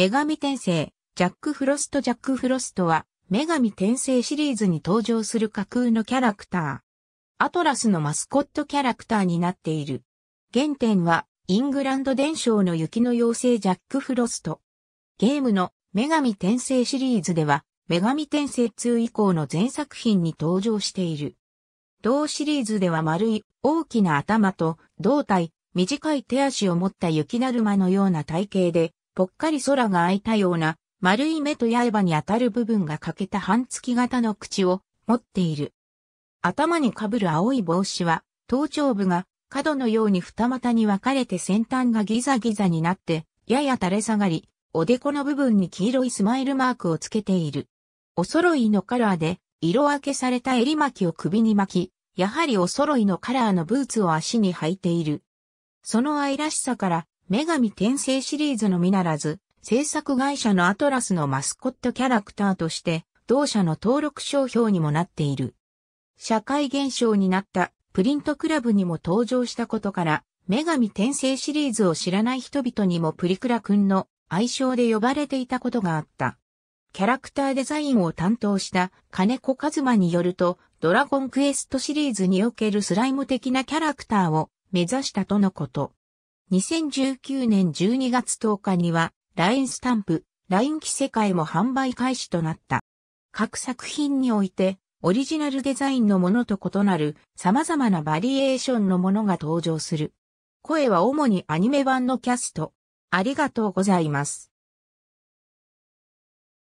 女神転生、ジャック・フロスト・ジャック・フロストは、女神転生シリーズに登場する架空のキャラクター。アトラスのマスコットキャラクターになっている。原点は、イングランド伝承の雪の妖精ジャック・フロスト。ゲームの女神転生シリーズでは、女神転生2以降の全作品に登場している。同シリーズでは丸い大きな頭と胴体、短い手足を持った雪だるまのような体型で、ぽっかり空が開いたような、丸い目と刃に当たる部分が欠けた半月型の口を持っている。頭にかぶる青い帽子は、頭頂部が角のように二股に分かれて先端がギザギザになって、やや垂れ下がり、おでこの部分に黄色いスマイルマークをつけている。お揃いのカラーで、色分けされた襟巻きを首に巻き、やはりお揃いのカラーのブーツを足に履いている。その愛らしさから、女神転生シリーズのみならず、制作会社のアトラスのマスコットキャラクターとして、同社の登録商標にもなっている。社会現象になったプリントクラブにも登場したことから、女神転生シリーズを知らない人々にもプリクラ君の愛称で呼ばれていたことがあった。キャラクターデザインを担当した金子一馬によると、ドラゴンクエストシリーズにおけるスライム的なキャラクターを目指したとのこと。2019年12月10日には、LINE スタンプ、LINE 機世界も販売開始となった。各作品において、オリジナルデザインのものと異なる様々なバリエーションのものが登場する。声は主にアニメ版のキャスト。ありがとうございます。